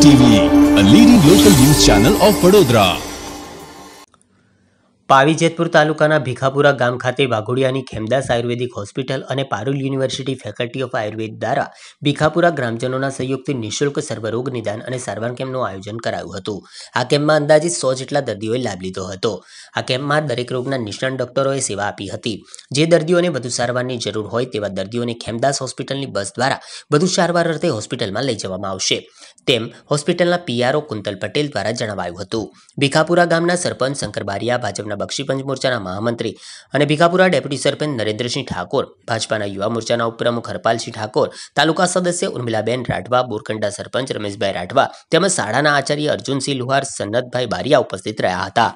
TV, a leading local news channel of Vadodara. Pavi Jetpur તાલુકાના ભીખાપુરા ગામ ખાતે વાઘોડિયાની ખેમદાસ આયુર્વેદિક હોસ્પિટલ અને Parul university faculty of Ayurveda દ્વારા ભીખાપુરા ગ્રામજનોના સહયોગથી નિઃશુલ્ક સર્વરોગ નિદાન અને સારવાર કેમ્પનું આયોજન કરાયું હતું આ કેમ્પમાં અંદાજિત સો જેટલા દર્દીઓએ લાભ લીધો હતો આ કેમ્પમાં દરેક રોગના નિષ્ણાત ડોક્ટરોએ સેવા આપી હતી જે દર્દીઓને વધુ સારવારની જરૂર હોય તેવા દર્દીઓને ખેમદાસ હોસ્પિટલની બસ દ્વારા વધુ સારવાર અર્થે હોસ્પિટલમાં લઈ જવામાં આવશે તેમ હોસ્પિટલના પીઆરઓ કુંતલ પટેલ દ્વારા જણાવાયું હતું ભીખાપુરા ગામના સરપંચ શંકર બારિયા ભાજપના જિલ્લાના બક્ષીપંચ મોરચાના મહામંત્રી અને ભીખાપુરા ડેપ્યુટી સરપંચ નરેન્દ્રસિંહ ઠાકોર ભાજપાના યુવા મોરચાના ઉપપ્રમુખ હરપાલસિંહ ઠાકોર તાલુકા સદસ્ય ઉર્મિલાબેન રાઠવા બોરકંડા સરપંચ રમેશભાઈ રાઠવા તેમજ શાળાના આચાર્ય અર્જુનસિંહ લુહાર સન્નતભાઈ બારિયા ઉપસ્થિત રહ્યા હતા